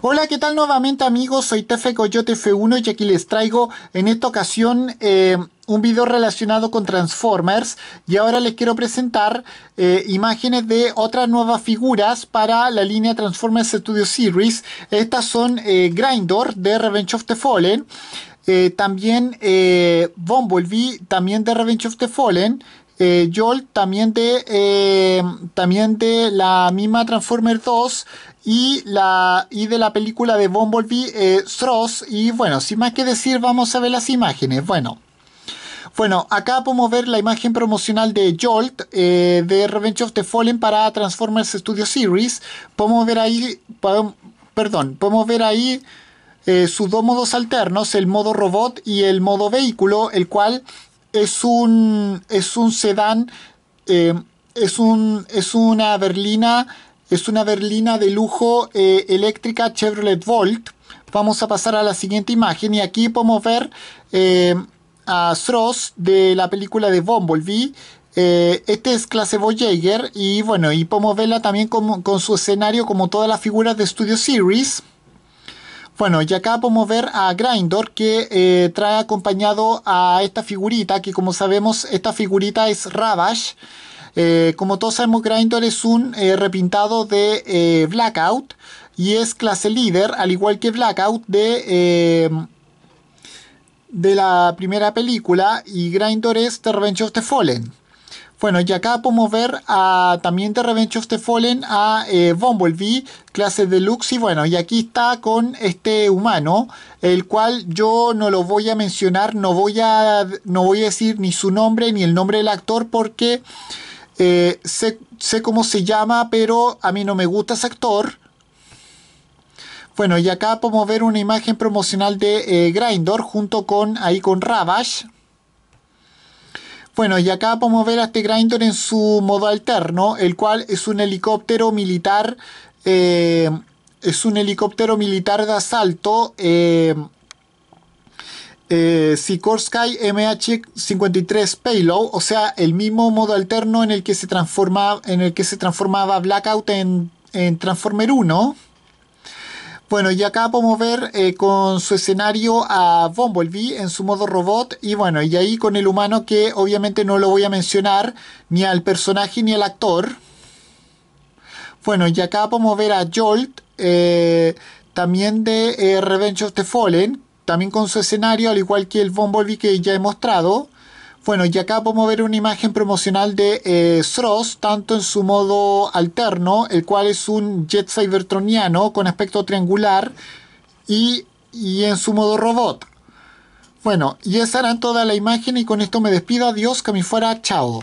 Hola, ¿qué tal nuevamente amigos? Soy Tefe Coyote 1 y aquí les traigo en esta ocasión eh, un video relacionado con Transformers y ahora les quiero presentar eh, imágenes de otras nuevas figuras para la línea Transformers Studio Series. Estas son eh, Grindor de Revenge of the Fallen, también Bumblebee, también de Revenge of the Fallen, eh, Jolt, también de, eh, también de la misma Transformer 2 y, la, y de la película de Bumblebee, eh, Y bueno, sin más que decir, vamos a ver las imágenes. Bueno. Bueno, acá podemos ver la imagen promocional de Jolt eh, de Revenge of the Fallen para Transformers Studio Series. Podemos ver ahí, perdón, podemos ver ahí sus dos modos alternos, el modo robot y el modo vehículo, el cual es un, es un sedán, eh, es, un, es una berlina, es una berlina de lujo eh, eléctrica Chevrolet Volt. Vamos a pasar a la siguiente imagen y aquí podemos ver eh, a Stross de la película de Bumblebee. este es clase Voyager y bueno, y podemos verla también con, con su escenario como todas las figuras de Studio Series. Bueno, y acá podemos ver a Grindor que eh, trae acompañado a esta figurita, que como sabemos esta figurita es Ravage. Eh, como todos sabemos, Grindor es un eh, repintado de Blackout y es clase líder, al igual que Blackout de, de la primera película y Grindor es The Revenge of the Fallen. Bueno, y acá podemos ver a, ah, también de Revenge of the Fallen a eh, Bumblebee, clase deluxe. Y bueno, y aquí está con este humano, el cual yo no lo voy a mencionar, no voy a, no voy a decir ni su nombre ni el nombre del actor porque eh, sé, cómo se llama, pero a mí no me gusta ese actor. Bueno, y acá podemos ver una imagen promocional de eh, Grindor junto con ahí con Ravage. Bueno, y acá podemos ver a este Grindor en su modo alterno, el cual es un helicóptero militar. Eh, es un helicóptero militar de asalto. Eh, eh, Sikorsky MH53 Payload, o sea, el mismo modo alterno en el que se, en el que se transformaba Blackout en, en Transformer 1. Bueno, y acá podemos ver eh, con su escenario a Bumblebee en su modo robot y bueno, y ahí con el humano que obviamente no lo voy a mencionar ni al personaje ni al actor. Bueno, y acá podemos ver a Jolt, eh, también de eh, Revenge of the Fallen, también con su escenario, al igual que el Bumblebee que ya he mostrado. Bueno, y acá podemos ver una imagen promocional de eh, tanto en su modo alterno, el cual es un jet cybertroniano con aspecto triangular, y, en su modo robot. Bueno, y esa era toda la imagen y con esto me despido. Adiós, que me fuera. Chao.